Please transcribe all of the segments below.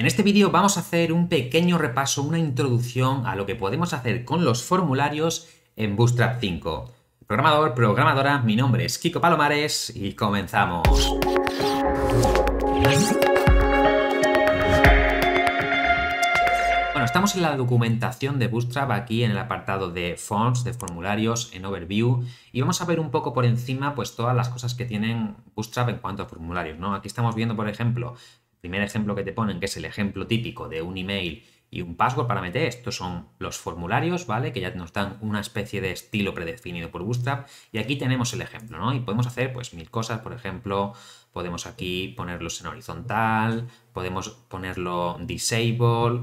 En este vídeo vamos a hacer un pequeño repaso, una introducción a lo que podemos hacer con los formularios en Bootstrap 5. Programador, programadora, mi nombre es Kiko Palomares y comenzamos. Bueno, estamos en la documentación de Bootstrap aquí en el apartado de fonts, de formularios, en Overview y vamos a ver un poco por encima pues todas las cosas que tienen Bootstrap en cuanto a formularios, ¿no? Aquí estamos viendo, por ejemplo, primer ejemplo que te ponen, que es el ejemplo típico de un email y un password para meter, estos son los formularios, ¿vale? Que ya nos dan una especie de estilo predefinido por Bootstrap. Y aquí tenemos el ejemplo, ¿no? Y podemos hacer pues mil cosas, por ejemplo, podemos aquí ponerlos en horizontal, podemos ponerlo disable,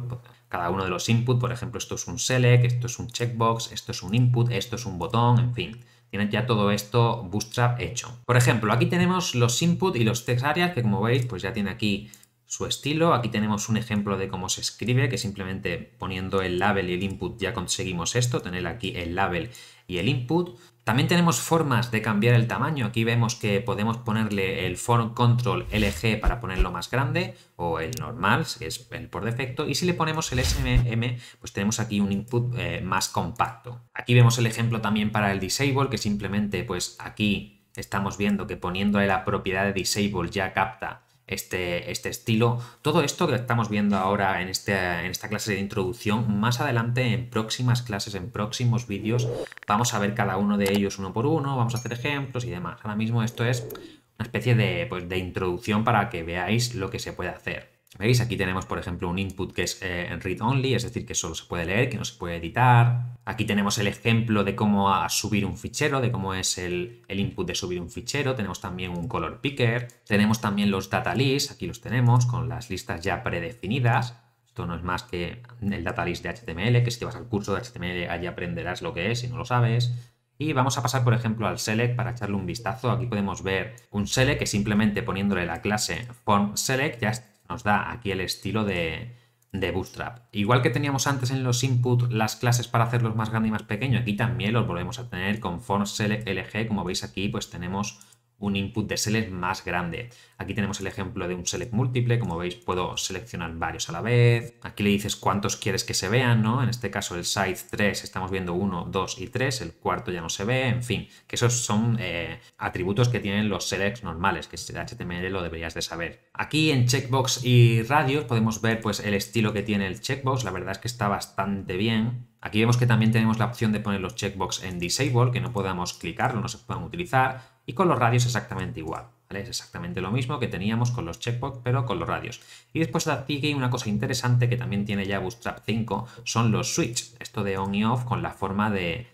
cada uno de los inputs, por ejemplo, esto es un select, esto es un checkbox, esto es un input, esto es un botón, en fin. Tienen ya todo esto Bootstrap hecho. Por ejemplo, aquí tenemos los inputs y los text areas, que como veis, pues ya tiene aquí su estilo. Aquí tenemos un ejemplo de cómo se escribe, que simplemente poniendo el label y el input ya conseguimos esto, tener aquí el label y el input. También tenemos formas de cambiar el tamaño. Aquí vemos que podemos ponerle el form control LG para ponerlo más grande o el normal, que es el por defecto. Y si le ponemos el SMM, pues tenemos aquí un input eh, más compacto. Aquí vemos el ejemplo también para el disable, que simplemente pues aquí estamos viendo que poniendo la propiedad de disable ya capta este, este estilo. Todo esto que estamos viendo ahora en, este, en esta clase de introducción, más adelante en próximas clases, en próximos vídeos, vamos a ver cada uno de ellos uno por uno, vamos a hacer ejemplos y demás. Ahora mismo esto es una especie de pues, introducción para que veáis lo que se puede hacer. ¿Veis? Aquí tenemos, por ejemplo, un input que es eh, read-only, es decir, que solo se puede leer, que no se puede editar. Aquí tenemos el ejemplo de cómo subir un fichero, de cómo es el, input de subir un fichero. Tenemos también un color picker. Tenemos también los data list aquí los tenemos, con las listas ya predefinidas. Esto no es más que el data list de HTML, que si te vas al curso de HTML allí aprenderás lo que es si no lo sabes. Y vamos a pasar, por ejemplo, al select para echarle un vistazo. Aquí podemos ver un select que simplemente poniéndole la clase form select ya nos da aquí el estilo de, Bootstrap. Igual que teníamos antes en los input las clases para hacerlos más grandes y más pequeños, aquí también los volvemos a tener con font lg, como veis aquí pues tenemos un input de select más grande. Aquí tenemos el ejemplo de un select múltiple, como veis puedo seleccionar varios a la vez. Aquí le dices cuántos quieres que se vean, ¿no? En este caso el size 3 estamos viendo 1, 2 y 3, el cuarto ya no se ve, en fin, que esos son eh, atributos que tienen los selects normales, que HTML lo deberías de saber. Aquí en checkbox y radios podemos ver pues el estilo que tiene el checkbox, la verdad es que está bastante bien. Aquí vemos que también tenemos la opción de poner los checkbox en disable, que no podamos clicarlo, no se puedan utilizar y con los radios exactamente igual. Es exactamente lo mismo que teníamos con los checkbox, pero con los radios. Y después de aquí una cosa interesante que también tiene ya Bootstrap 5 son los switch. Esto de on y off con la forma de,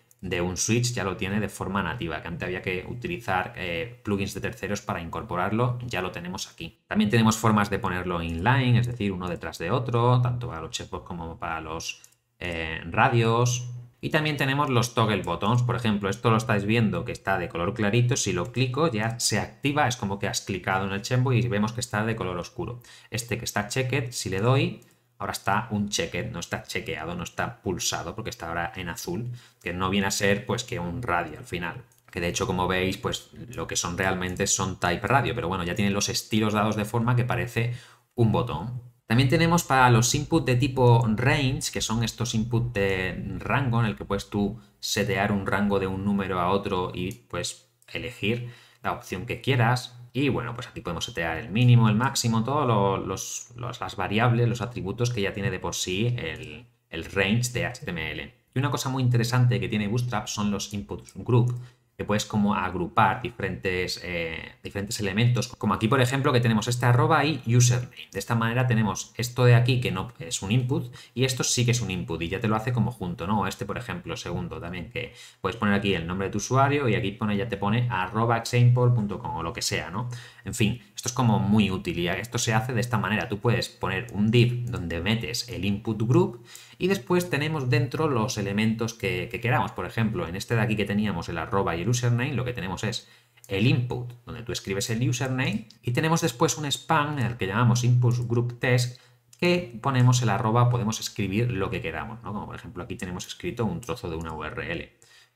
un switch ya lo tiene de forma nativa, que antes había que utilizar eh, plugins de terceros para incorporarlo, ya lo tenemos aquí. También tenemos formas de ponerlo inline, es decir, uno detrás de otro, tanto para los checkbox como para los eh, radios. Y también tenemos los toggle buttons, por ejemplo, esto lo estáis viendo que está de color clarito, si lo clico ya se activa, es como que has clicado en el chembo y vemos que está de color oscuro. Este que está checked, si le doy, ahora está un checked, no está chequeado, no está pulsado porque está ahora en azul, que no viene a ser pues que un radio al final que de hecho como veis pues lo que son realmente son type radio, pero bueno ya tienen los estilos dados de forma que parece un botón. También tenemos para los inputs de tipo range, que son estos inputs de rango en el que puedes tú setear un rango de un número a otro y pues elegir la opción que quieras. Y bueno, pues aquí podemos setear el mínimo, el máximo, todas las variables, los atributos que ya tiene de por sí el, el range de HTML. Y una cosa muy interesante que tiene Bootstrap son los inputs group, puedes como agrupar diferentes, eh, diferentes elementos. Como aquí, por ejemplo, que tenemos este arroba y username. De esta manera tenemos esto de aquí que no es un input y esto sí que es un input y ya te lo hace como junto, ¿no? Este, por ejemplo, segundo también, que puedes poner aquí el nombre de tu usuario y aquí pone, ya te pone arroba example.com o lo que sea, ¿no? En fin, esto es como muy útil y esto se hace de esta manera. Tú puedes poner un div donde metes el input group y después tenemos dentro los elementos que, queramos. Por ejemplo, en este de aquí que teníamos el arroba y el username, lo que tenemos es el input, donde tú escribes el username, y tenemos después un span en el que llamamos input group test, que ponemos el arroba, podemos escribir lo que queramos, Como por ejemplo aquí tenemos escrito un trozo de una URL.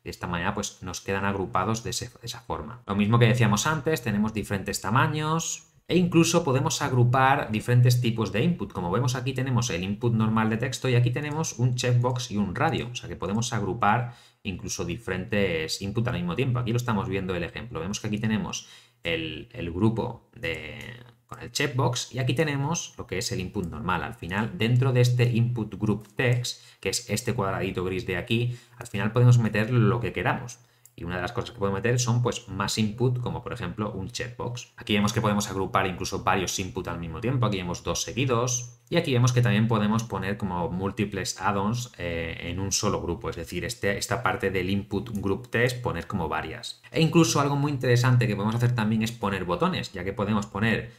De esta manera pues nos quedan agrupados de esa forma. Lo mismo que decíamos antes, tenemos diferentes tamaños, e incluso podemos agrupar diferentes tipos de input. Como vemos aquí tenemos el input normal de texto y aquí tenemos un checkbox y un radio. O sea que podemos agrupar incluso diferentes inputs al mismo tiempo. Aquí lo estamos viendo el ejemplo. Vemos que aquí tenemos el, el grupo de, con el checkbox y aquí tenemos lo que es el input normal. Al final, dentro de este input group text, que es este cuadradito gris de aquí, al final podemos meter lo que queramos. Y una de las cosas que podemos meter son pues más input, como por ejemplo un checkbox. Aquí vemos que podemos agrupar incluso varios input al mismo tiempo. Aquí vemos dos seguidos. Y aquí vemos que también podemos poner como múltiples add-ons eh, en un solo grupo. Es decir, este, esta parte del input group test poner como varias. E incluso algo muy interesante que podemos hacer también es poner botones, ya que podemos poner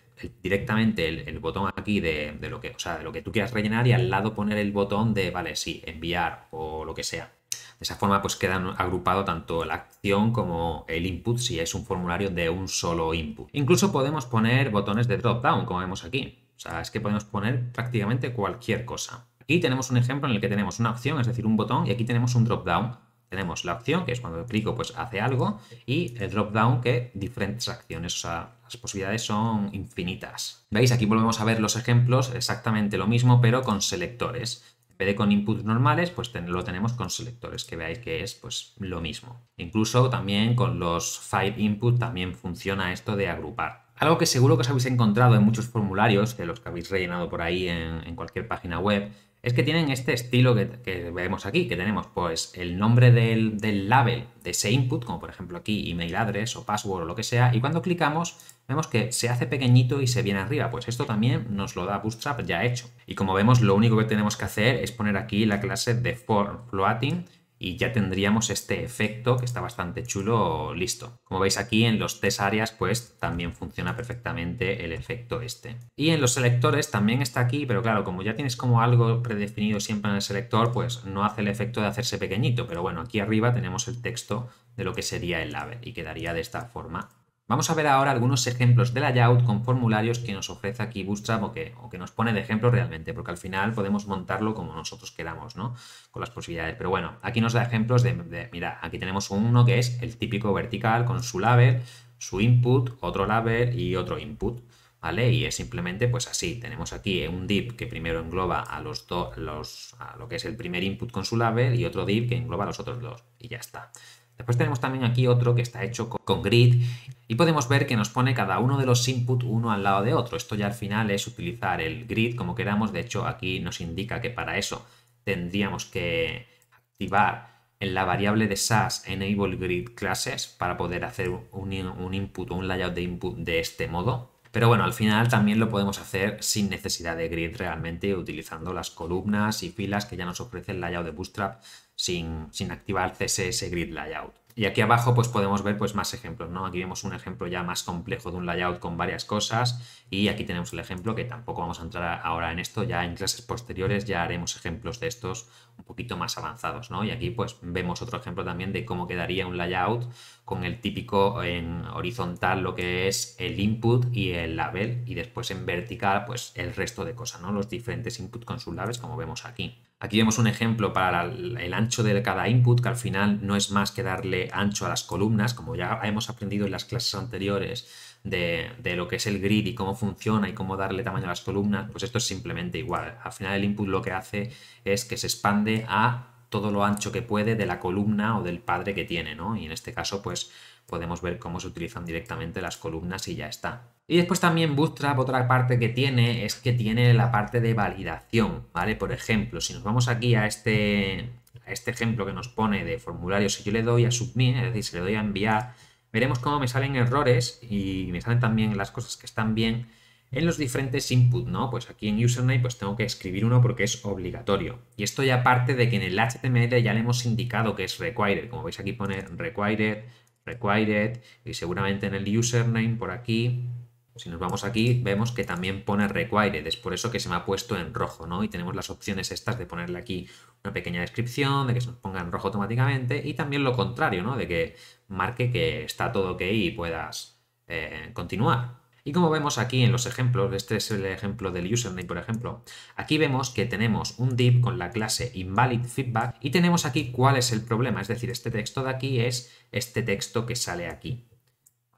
directamente el, botón aquí de, lo que, sea, de lo que tú quieras rellenar y al lado poner el botón de, vale, sí, enviar o lo que sea. De esa forma, pues quedan agrupado tanto la acción como el input si es un formulario de un solo input. Incluso podemos poner botones de drop-down, como vemos aquí. O sea, es que podemos poner prácticamente cualquier cosa. Aquí tenemos un ejemplo en el que tenemos una opción, es decir, un botón, y aquí tenemos un drop-down. Tenemos la opción, que es cuando clico, pues hace algo, y el drop-down, que diferentes acciones, o sea, las posibilidades son infinitas. ¿Veis? Aquí volvemos a ver los ejemplos, exactamente lo mismo, pero con selectores vez de con inputs normales, pues lo tenemos con selectores, que veáis que es pues, lo mismo. Incluso también con los five input también funciona esto de agrupar. Algo que seguro que os habéis encontrado en muchos formularios, que los que habéis rellenado por ahí en cualquier página web, es que tienen este estilo que, vemos aquí, que tenemos pues el nombre del, label de ese input, como por ejemplo aquí email address o password o lo que sea, y cuando clicamos vemos que se hace pequeñito y se viene arriba, pues esto también nos lo da Bootstrap ya hecho. Y como vemos, lo único que tenemos que hacer es poner aquí la clase de for floating, y ya tendríamos este efecto que está bastante chulo listo. Como veis aquí en los tres áreas pues también funciona perfectamente el efecto este. Y en los selectores también está aquí, pero claro, como ya tienes como algo predefinido siempre en el selector, pues no hace el efecto de hacerse pequeñito, pero bueno, aquí arriba tenemos el texto de lo que sería el label y quedaría de esta forma Vamos a ver ahora algunos ejemplos de layout con formularios que nos ofrece aquí Bootstrap o que, que, nos pone de ejemplo realmente, porque al final podemos montarlo como nosotros queramos, ¿no? Con las posibilidades. Pero bueno, aquí nos da ejemplos de, mira, aquí tenemos uno que es el típico vertical con su label, su input, otro label y otro input. ¿Vale? Y es simplemente pues así, tenemos aquí un div que primero engloba a los dos, los, a lo que es el primer input con su label y otro div que engloba a los otros dos y ya está. Después tenemos también aquí otro que está hecho con, grid y podemos ver que nos pone cada uno de los inputs uno al lado de otro. Esto ya al final es utilizar el grid como queramos. De hecho, aquí nos indica que para eso tendríamos que activar en la variable de SAS enable grid classes para poder hacer un input o un layout de input de este modo. Pero bueno, al final también lo podemos hacer sin necesidad de grid realmente, utilizando las columnas y filas que ya nos ofrece el layout de Bootstrap sin, activar CSS Grid Layout. Y aquí abajo pues podemos ver pues más ejemplos, ¿no? Aquí vemos un ejemplo ya más complejo de un layout con varias cosas y aquí tenemos el ejemplo que tampoco vamos a entrar ahora en esto, ya en clases posteriores ya haremos ejemplos de estos un poquito más avanzados, ¿no? Y aquí pues vemos otro ejemplo también de cómo quedaría un layout con el típico en horizontal lo que es el input y el label y después en vertical pues el resto de cosas, ¿no? Los diferentes input con sus labels como vemos aquí. Aquí vemos un ejemplo para el ancho de cada input, que al final no es más que darle ancho a las columnas, como ya hemos aprendido en las clases anteriores, de, lo que es el grid y cómo funciona y cómo darle tamaño a las columnas, pues esto es simplemente igual. Al final el input lo que hace es que se expande a todo lo ancho que puede de la columna o del padre que tiene, ¿no? Y en este caso, pues podemos ver cómo se utilizan directamente las columnas y ya está. Y después también Bootstrap, otra parte que tiene es que tiene la parte de validación, ¿vale? Por ejemplo, si nos vamos aquí a este, a este ejemplo que nos pone de formularios si yo le doy a submit, es decir, si le doy a enviar, veremos cómo me salen errores y me salen también las cosas que están bien en los diferentes inputs, ¿no? Pues aquí en username pues tengo que escribir uno porque es obligatorio. Y esto ya aparte de que en el HTML ya le hemos indicado que es required. Como veis aquí pone required, required y seguramente en el username por aquí si nos vamos aquí, vemos que también pone required, es por eso que se me ha puesto en rojo, ¿no? Y tenemos las opciones estas de ponerle aquí una pequeña descripción, de que se nos ponga en rojo automáticamente, y también lo contrario, ¿no? De que marque que está todo ok y puedas eh, continuar. Y como vemos aquí en los ejemplos, este es el ejemplo del username, por ejemplo, aquí vemos que tenemos un div con la clase invalid feedback y tenemos aquí cuál es el problema, es decir, este texto de aquí es este texto que sale aquí.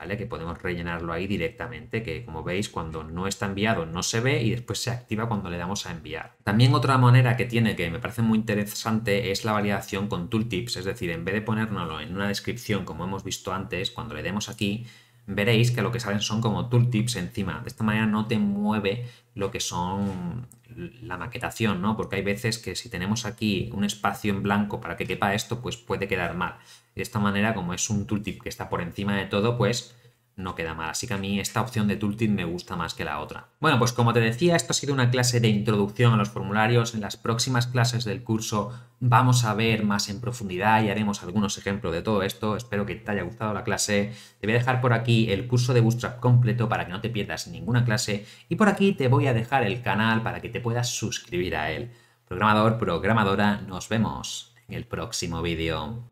Que podemos rellenarlo ahí directamente, que como veis cuando no está enviado no se ve y después se activa cuando le damos a enviar. También otra manera que tiene que me parece muy interesante es la validación con tooltips, es decir, en vez de ponérnoslo en una descripción como hemos visto antes, cuando le demos aquí, veréis que lo que salen son como tooltips encima. De esta manera no te mueve lo que son la maquetación, ¿no? Porque hay veces que si tenemos aquí un espacio en blanco para que quepa esto, pues puede quedar mal. De esta manera, como es un tooltip que está por encima de todo, pues no queda mal. Así que a mí esta opción de tooltip me gusta más que la otra. Bueno, pues como te decía, esto ha sido una clase de introducción a los formularios. En las próximas clases del curso vamos a ver más en profundidad y haremos algunos ejemplos de todo esto. Espero que te haya gustado la clase. Te voy a dejar por aquí el curso de Bootstrap completo para que no te pierdas ninguna clase. Y por aquí te voy a dejar el canal para que te puedas suscribir a él. Programador, programadora, nos vemos en el próximo vídeo.